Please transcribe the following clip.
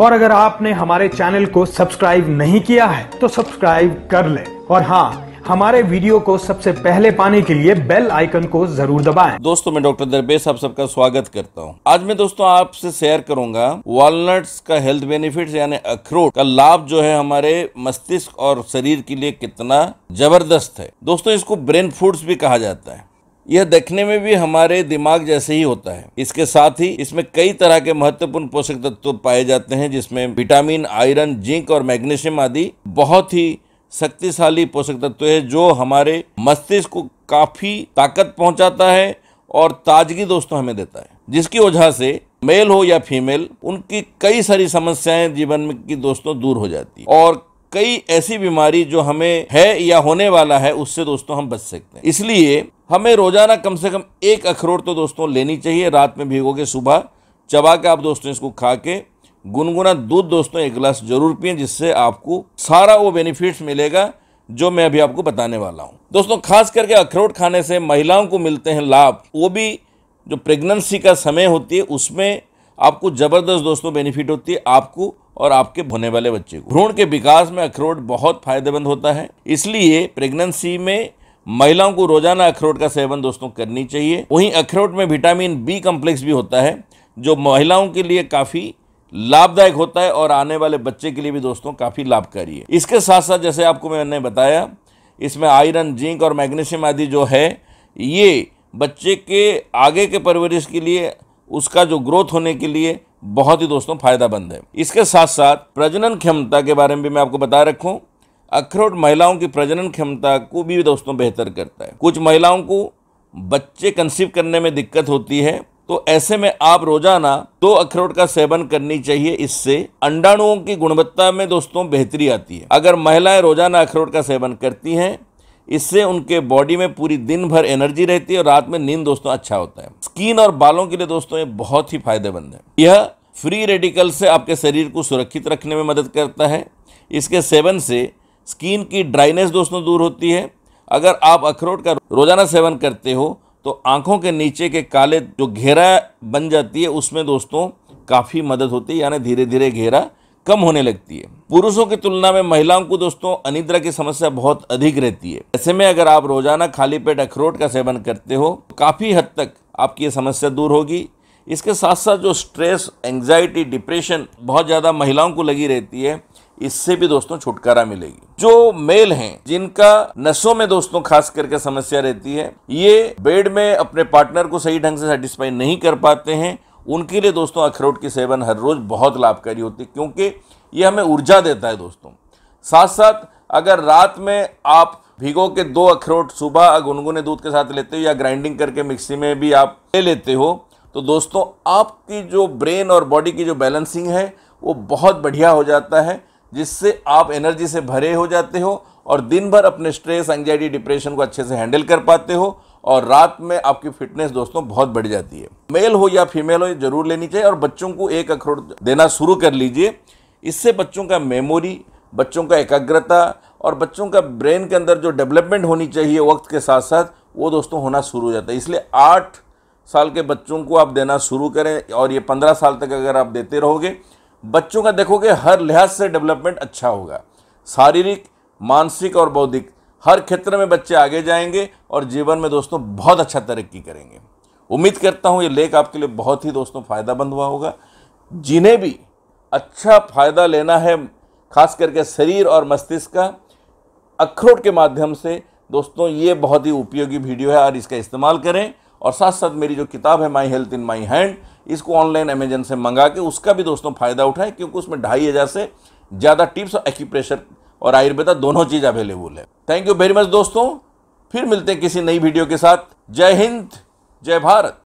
और अगर आपने हमारे चैनल को सब्सक्राइब नहीं किया है तो सब्सक्राइब कर ले और हाँ हमारे वीडियो को सबसे पहले पाने के लिए बेल आइकन को जरूर दबाएं। दोस्तों मैं डॉक्टर दरबे आप सबका स्वागत करता हूं। आज मैं दोस्तों आपसे शेयर करूंगा वॉलनट्स का हेल्थ बेनिफिट्स यानी अखरोट का लाभ जो है हमारे मस्तिष्क और शरीर के लिए कितना जबरदस्त है दोस्तों इसको ब्रेन फूड्स भी कहा जाता है यह देखने में भी हमारे दिमाग जैसे ही होता है इसके साथ ही इसमें कई तरह के महत्वपूर्ण पोषक तत्व पाए जाते हैं जिसमें विटामिन आयरन जिंक और मैग्नीशियम आदि बहुत ही शक्तिशाली पोषक तत्व है जो हमारे मस्तिष्क को काफ़ी ताकत पहुंचाता है और ताजगी दोस्तों हमें देता है जिसकी वजह से मेल हो या फीमेल उनकी कई सारी समस्याएं जीवन में की दोस्तों दूर हो जाती है और कई ऐसी बीमारी जो हमें है या होने वाला है उससे दोस्तों हम बच सकते हैं इसलिए हमें रोजाना कम से कम एक अखरोट तो दोस्तों लेनी चाहिए रात में भिगो के सुबह चबा के आप दोस्तों इसको खा के गुनगुना दूध दोस्तों एक गिलास जरूर पिए जिससे आपको सारा वो बेनिफिट्स मिलेगा जो मैं अभी आपको बताने वाला हूँ दोस्तों खास करके अखरोट खाने से महिलाओं को मिलते हैं लाभ वो भी जो प्रेगनेंसी का समय होती है उसमें आपको ज़बरदस्त दोस्तों बेनिफिट होती है आपको और आपके होने वाले बच्चे को भ्रूण के विकास में अखरोट बहुत फायदेमंद होता है इसलिए प्रेगनेंसी में महिलाओं को रोजाना अखरोट का सेवन दोस्तों करनी चाहिए वहीं अखरोट में विटामिन बी कॉम्प्लेक्स भी होता है जो महिलाओं के लिए काफ़ी लाभदायक होता है और आने वाले बच्चे के लिए भी दोस्तों काफ़ी लाभकारी है इसके साथ साथ जैसे आपको मैंने बताया इसमें आयरन जिंक और मैग्नीशियम आदि जो है ये बच्चे के आगे के परवरिश के लिए उसका जो ग्रोथ होने के लिए बहुत ही दोस्तों फायदा बंद है इसके साथ साथ प्रजनन क्षमता के बारे में भी मैं आपको बता रखूँ अखरोट महिलाओं की प्रजनन क्षमता को भी दोस्तों बेहतर करता है कुछ महिलाओं को बच्चे कंसीव करने में दिक्कत होती है तो ऐसे में आप रोजाना दो अखरोट का सेवन करनी चाहिए इससे अंडाणुओं की गुणवत्ता में दोस्तों बेहतरी आती है अगर महिलाएं रोजाना अखरोट का सेवन करती हैं इससे उनके बॉडी में पूरी दिन भर एनर्जी रहती है और रात में नींद दोस्तों अच्छा होता है स्किन और बालों के लिए दोस्तों ये बहुत ही फायदेमंद है यह फ्री रेडिकल से आपके शरीर को सुरक्षित रखने में मदद करता है इसके सेवन से स्किन की ड्राइनेस दोस्तों दूर होती है अगर आप अखरोट का रोजाना सेवन करते हो तो आंखों के नीचे के काले जो घेरा बन जाती है उसमें दोस्तों काफ़ी मदद होती है यानी धीरे धीरे घेरा कम होने लगती है पुरुषों की तुलना में महिलाओं को दोस्तों अनिद्रा की समस्या बहुत अधिक रहती है ऐसे में अगर आप रोजाना खाली पेट अखरोट का सेवन करते हो तो काफ़ी हद तक आपकी ये समस्या दूर होगी इसके साथ साथ जो स्ट्रेस एंजाइटी डिप्रेशन बहुत ज़्यादा महिलाओं को लगी रहती है इससे भी दोस्तों छुटकारा मिलेगी जो मेल हैं जिनका नसों में दोस्तों खास करके समस्या रहती है ये बेड में अपने पार्टनर को सही ढंग से सेटिस्फाई नहीं कर पाते हैं उनके लिए दोस्तों अखरोट की सेवन हर रोज़ बहुत लाभकारी होती है क्योंकि ये हमें ऊर्जा देता है दोस्तों साथ साथ अगर रात में आप भिगो के दो अखरोट सुबह गुनगुने दूध के साथ लेते हो या ग्राइंडिंग करके मिक्सी में भी आप ले लेते हो तो दोस्तों आपकी जो ब्रेन और बॉडी की जो बैलेंसिंग है वो बहुत बढ़िया हो जाता है जिससे आप एनर्जी से भरे हो जाते हो और दिन भर अपने स्ट्रेस एंगजाइटी डिप्रेशन को अच्छे से हैंडल कर पाते हो और रात में आपकी फिटनेस दोस्तों बहुत बढ़ जाती है मेल हो या फीमेल हो ये जरूर लेनी चाहिए और बच्चों को एक अखरोट देना शुरू कर लीजिए इससे बच्चों का मेमोरी बच्चों का एकाग्रता और बच्चों का ब्रेन के अंदर जो डेवलपमेंट होनी चाहिए वक्त के साथ साथ वो दोस्तों होना शुरू हो जाता है इसलिए आठ साल के बच्चों को आप देना शुरू करें और ये पंद्रह साल तक अगर आप देते रहोगे बच्चों का देखोगे हर लिहाज से डेवलपमेंट अच्छा होगा शारीरिक मानसिक और बौद्धिक हर क्षेत्र में बच्चे आगे जाएंगे और जीवन में दोस्तों बहुत अच्छा तरक्की करेंगे उम्मीद करता हूँ ये लेख आपके लिए बहुत ही दोस्तों फ़ायदामंद हुआ होगा जिन्हें भी अच्छा फ़ायदा लेना है खास करके शरीर और मस्तिष्क का अखरोट के माध्यम से दोस्तों ये बहुत ही उपयोगी वीडियो है और इसका इस्तेमाल करें और साथ साथ मेरी जो किताब है my health in my hand इसको ऑनलाइन अमेजन से मंगा के उसका भी दोस्तों फ़ायदा उठाएं क्योंकि उसमें ढाई हज़ार से ज़्यादा टिप्स और एक्यूप्रेशर और आयुर्वेदा दोनों चीज़ अवेलेबल है थैंक यू वेरी मच दोस्तों फिर मिलते हैं किसी नई वीडियो के साथ जय हिंद जय भारत